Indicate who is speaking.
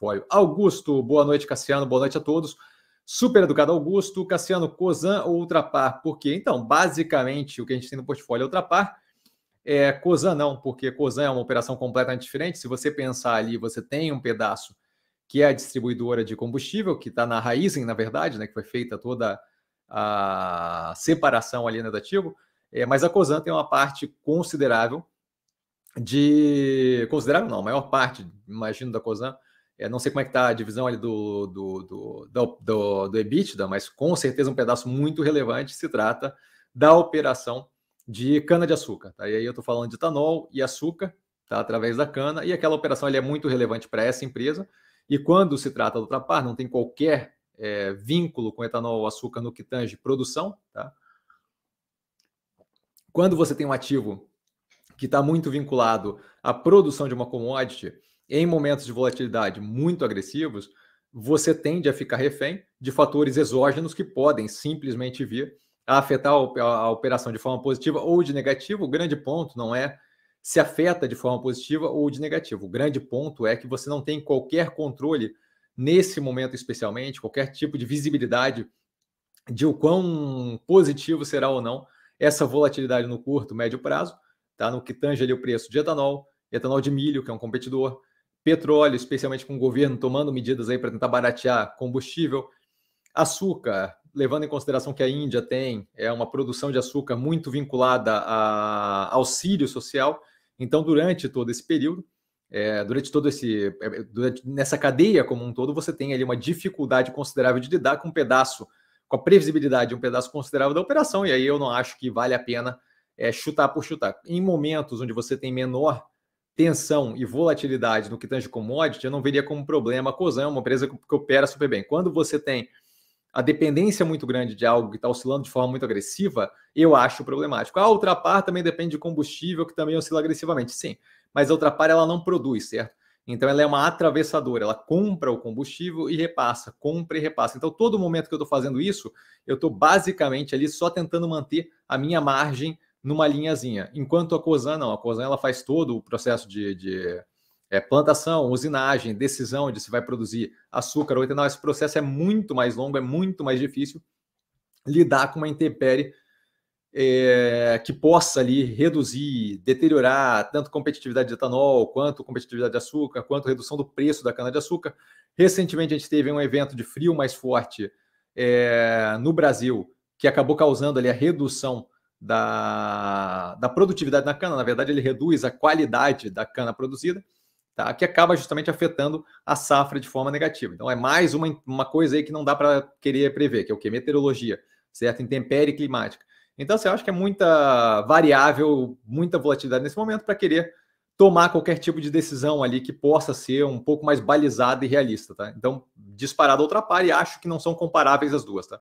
Speaker 1: portfólio. Augusto, boa noite, Cassiano, boa noite a todos. Super educado Augusto, Cassiano, Cosan ou Ultrapar? Por quê? Então, basicamente, o que a gente tem no portfólio é Ultrapar. É, Cosan não, porque Cosan é uma operação completamente diferente. Se você pensar ali, você tem um pedaço que é a distribuidora de combustível, que está na raiz, na verdade, né, que foi feita toda a separação ali no né, ativo. É, mas a Cosan tem uma parte considerável de. Considerável não, a maior parte, imagino, da Cosan é, não sei como é que está a divisão ali do, do, do, do, do, do EBITDA, mas com certeza um pedaço muito relevante se trata da operação de cana-de-açúcar. Tá? E aí eu estou falando de etanol e açúcar tá? através da cana, e aquela operação é muito relevante para essa empresa. E quando se trata do Ultrapar, não tem qualquer é, vínculo com etanol ou açúcar no que tange produção. Tá? Quando você tem um ativo que está muito vinculado à produção de uma commodity, em momentos de volatilidade muito agressivos, você tende a ficar refém de fatores exógenos que podem simplesmente vir a afetar a operação de forma positiva ou de negativa. O grande ponto não é se afeta de forma positiva ou de negativa. O grande ponto é que você não tem qualquer controle nesse momento, especialmente, qualquer tipo de visibilidade de o quão positivo será ou não essa volatilidade no curto, médio prazo, tá? No que tange ali o preço de etanol, etanol de milho, que é um competidor, petróleo, especialmente com o governo tomando medidas aí para tentar baratear combustível, açúcar, levando em consideração que a Índia tem é uma produção de açúcar muito vinculada a auxílio social, então durante todo esse período, é, durante todo esse é, durante, nessa cadeia como um todo, você tem ali uma dificuldade considerável de lidar com um pedaço, com a previsibilidade, um pedaço considerável da operação, e aí eu não acho que vale a pena é, chutar por chutar. Em momentos onde você tem menor tensão e volatilidade no que tange commodity, eu não veria como problema a Cosan, é uma empresa que opera super bem. Quando você tem a dependência muito grande de algo que está oscilando de forma muito agressiva, eu acho problemático. A outra parte também depende de combustível, que também oscila agressivamente, sim. Mas a parte ela não produz, certo? Então ela é uma atravessadora, ela compra o combustível e repassa, compra e repassa. Então todo momento que eu estou fazendo isso, eu estou basicamente ali só tentando manter a minha margem numa linhazinha. Enquanto a Cosan não, a Cosan ela faz todo o processo de, de é, plantação, usinagem, decisão de se vai produzir açúcar ou etanol. Esse processo é muito mais longo, é muito mais difícil lidar com uma intempérie é, que possa ali reduzir, deteriorar tanto competitividade de etanol, quanto competitividade de açúcar, quanto redução do preço da cana-de-açúcar. Recentemente a gente teve um evento de frio mais forte é, no Brasil, que acabou causando ali a redução da, da produtividade da cana, na verdade, ele reduz a qualidade da cana produzida, tá? que acaba justamente afetando a safra de forma negativa. Então, é mais uma, uma coisa aí que não dá para querer prever, que é o que? Meteorologia, certo? Intempérie climática. Então, você assim, acha que é muita variável, muita volatilidade nesse momento para querer tomar qualquer tipo de decisão ali que possa ser um pouco mais balizada e realista, tá? Então, disparado outra par e acho que não são comparáveis as duas, tá?